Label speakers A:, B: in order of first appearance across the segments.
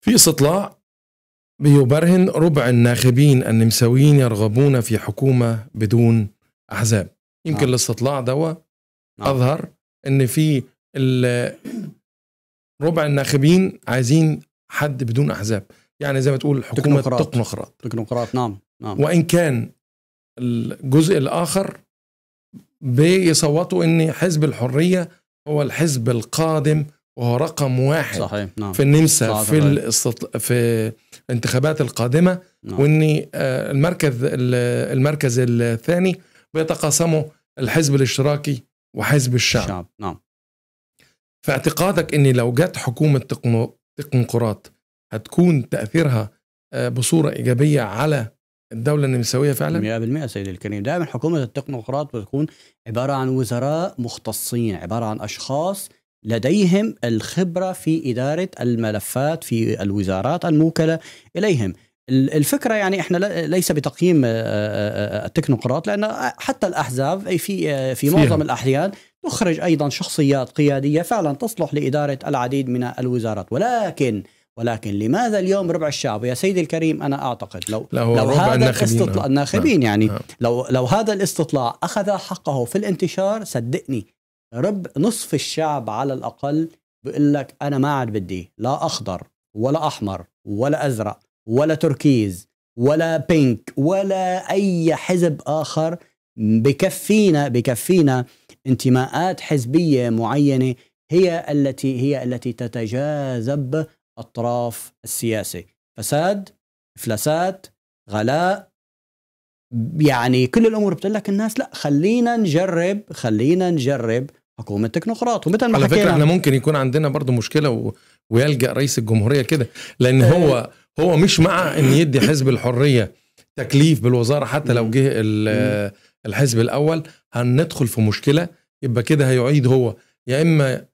A: في استطلاع بيبرهن ربع الناخبين النمساويين يرغبون في حكومة بدون أحزاب يمكن نعم. الاستطلاع دوا نعم. أظهر أن في ربع الناخبين عايزين حد بدون أحزاب يعني زي ما تقول حكومة تكنوقراط تكنوقراط نعم. نعم وإن كان الجزء الآخر بيصوتوا أن حزب الحرية هو الحزب القادم وهو رقم واحد صحيح.
B: نعم. في النمسا صحيح. في
A: الاستط... في الانتخابات القادمه نعم. واني آه، المركز المركز الثاني بيتقاسمه الحزب الاشتراكي وحزب الشعب, الشعب. نعم فاعتقادك ان لو جت حكومه تقن... تقنقرات هتكون تاثيرها آه، بصوره ايجابيه على الدوله النمساويه
B: فعلا 100% سيدي الكريم دائما حكومه التكنوقراط بتكون عباره عن وزراء مختصين عباره عن اشخاص لديهم الخبره في اداره الملفات في الوزارات الموكله اليهم الفكره يعني احنا ليس بتقييم آه، آه، التكنوقراط لان حتى الاحزاب في آه، في معظم الاحيان تخرج ايضا شخصيات قياديه فعلا تصلح لاداره العديد من الوزارات ولكن ولكن لماذا اليوم ربع الشعب يا سيدي الكريم انا اعتقد لو لو, لو هذا الناخبين الاستطلاع نعم. الناخبين يعني نعم. لو لو هذا الاستطلاع اخذ حقه في الانتشار صدقني رب نصف الشعب على الأقل بيقول لك أنا ما عاد بدي لا أخضر ولا أحمر ولا أزرق ولا تركيز ولا بينك ولا أي حزب آخر بكفينا بكفينا انتماءات حزبية معينة هي التي هي التي تتجاذب أطراف السياسة فساد إفلاسات غلاء يعني كل الأمور بتقول لك الناس لا خلينا نجرب خلينا نجرب
A: حكومه تكنوقراط ومثل ما على حكينا فكره احنا ممكن يكون عندنا برضو مشكله و... ويلجا رئيس الجمهوريه كده لان هو إيه. هو مش مع ان يدي حزب الحريه تكليف بالوزاره حتى لو جه الحزب الاول هندخل في مشكله يبقى كده هيعيد هو يا اما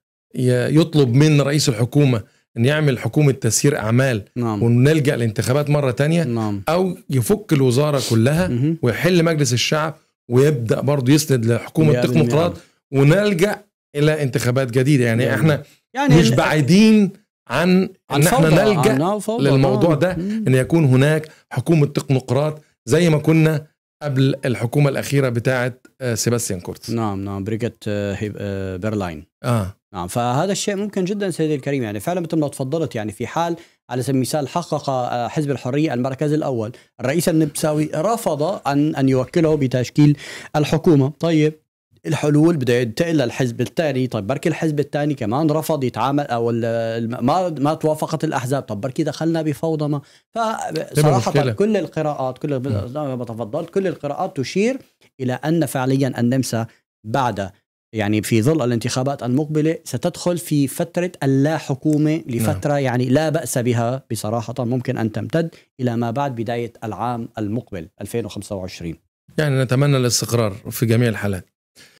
A: يطلب من رئيس الحكومه ان يعمل حكومه تسيير اعمال نعم. ونلجا لانتخابات مره تانية نعم. او يفك الوزاره كلها ويحل مجلس الشعب ويبدا برضه يسند لحكومه تكنوقراط ونلجا الى انتخابات جديده يعني, مم. احنا يعني مش بعيدين عن ان احنا نلجا للموضوع ده ان يكون هناك حكومه تكنوقراط زي ما كنا قبل الحكومه الاخيره بتاعه آه، سيباستيان كورتس نعم نعم بريجت آه، برلاين آه،, اه
B: نعم فهذا الشيء ممكن جدا سيدي الكريم يعني فعلا مثل ما تفضلت يعني في حال على سبيل المثال حقق حزب الحريه المركز الاول الرئيس النبساوي رفض ان ان يوكله بتشكيل الحكومه طيب الحلول بده ينتقل للحزب الثاني طيب بركي الحزب الثاني كمان رفض يتعامل او ما ما توافقت الاحزاب طب بركي دخلنا بفوضى ما طيب، فصراحه كل القراءات كل ما تفضلت كل القراءات تشير الى ان فعليا النمسا بعد يعني في ظل الانتخابات المقبله ستدخل في فتره اللا حكومه لفتره نعم. يعني لا باس بها بصراحه ممكن ان تمتد الى ما بعد بدايه العام المقبل 2025
A: يعني نتمنى الاستقرار في جميع الحالات